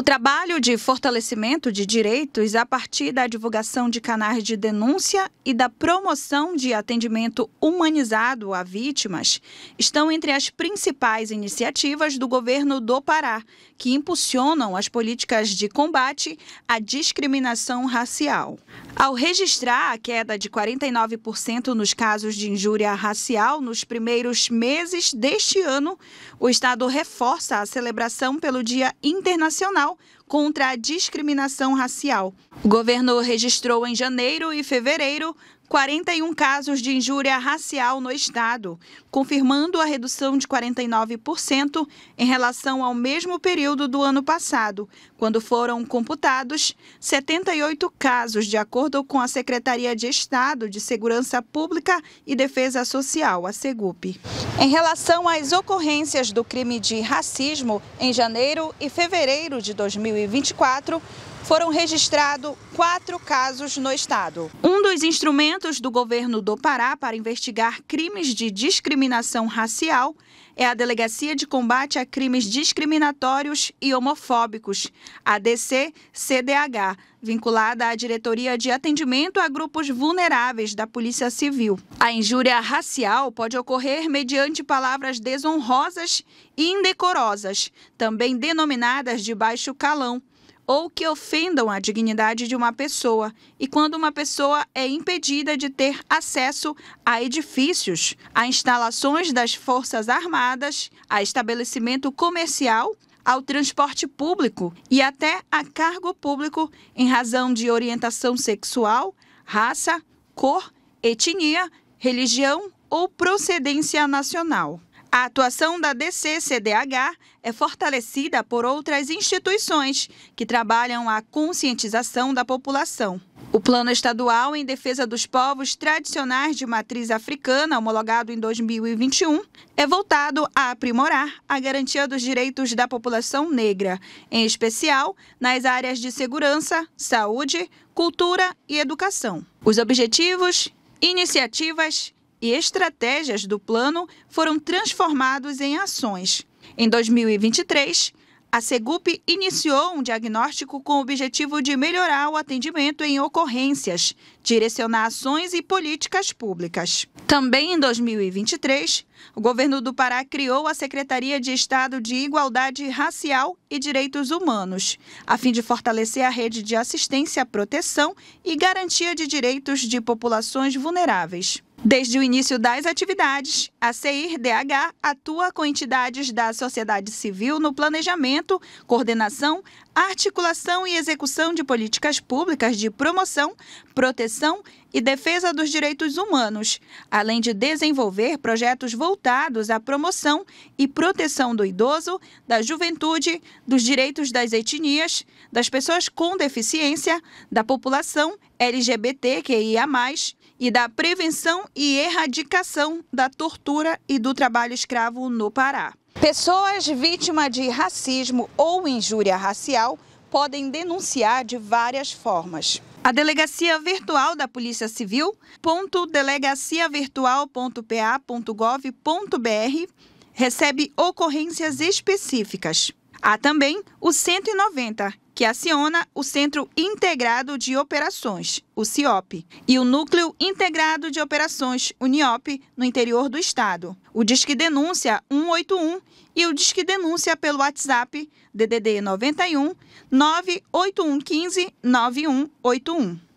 O trabalho de fortalecimento de direitos a partir da divulgação de canais de denúncia e da promoção de atendimento humanizado a vítimas estão entre as principais iniciativas do governo do Pará, que impulsionam as políticas de combate à discriminação racial. Ao registrar a queda de 49% nos casos de injúria racial nos primeiros meses deste ano, o Estado reforça a celebração pelo Dia Internacional Nacional contra a Discriminação Racial. O governo registrou em janeiro e fevereiro 41 casos de injúria racial no estado, confirmando a redução de 49% em relação ao mesmo período do ano passado, quando foram computados 78 casos, de acordo com a Secretaria de Estado de Segurança Pública e Defesa Social, a SEGUP. Em relação às ocorrências do crime de racismo, em janeiro e fevereiro de 2024, foram registrados quatro casos no estado. Um dos instrumentos do governo do Pará para investigar crimes de discriminação racial é a Delegacia de Combate a Crimes Discriminatórios e Homofóbicos, ADC-CDH, vinculada à Diretoria de Atendimento a Grupos Vulneráveis da Polícia Civil. A injúria racial pode ocorrer mediante palavras desonrosas e indecorosas, também denominadas de baixo calão ou que ofendam a dignidade de uma pessoa e quando uma pessoa é impedida de ter acesso a edifícios, a instalações das Forças Armadas, a estabelecimento comercial ao transporte público e até a cargo público em razão de orientação sexual, raça, cor, etnia, religião ou procedência nacional. A atuação da DCCDH é fortalecida por outras instituições que trabalham a conscientização da população. O Plano Estadual em Defesa dos Povos Tradicionais de Matriz Africana, homologado em 2021, é voltado a aprimorar a garantia dos direitos da população negra, em especial nas áreas de segurança, saúde, cultura e educação. Os objetivos, iniciativas e estratégias do plano foram transformados em ações. Em 2023, a Segup iniciou um diagnóstico com o objetivo de melhorar o atendimento em ocorrências, direcionar ações e políticas públicas. Também em 2023, o governo do Pará criou a Secretaria de Estado de Igualdade Racial e Direitos Humanos, a fim de fortalecer a rede de assistência, proteção e garantia de direitos de populações vulneráveis. Desde o início das atividades, a CIRDH atua com entidades da sociedade civil no planejamento, coordenação, articulação e execução de políticas públicas de promoção, proteção e defesa dos direitos humanos, além de desenvolver projetos voltados à promoção e proteção do idoso, da juventude, dos direitos das etnias, das pessoas com deficiência, da população LGBTQIA, é e da prevenção e erradicação da tortura e do trabalho escravo no Pará. Pessoas vítimas de racismo ou injúria racial podem denunciar de várias formas. A Delegacia Virtual da Polícia Civil, ponto delegaciavirtual.pa.gov.br, recebe ocorrências específicas. Há também o 190, que aciona o Centro Integrado de Operações, o CIOP, e o Núcleo Integrado de Operações, o NIOP, no interior do estado. O Disque Denúncia 181 e o Disque Denúncia pelo WhatsApp DDD 91 15 9181.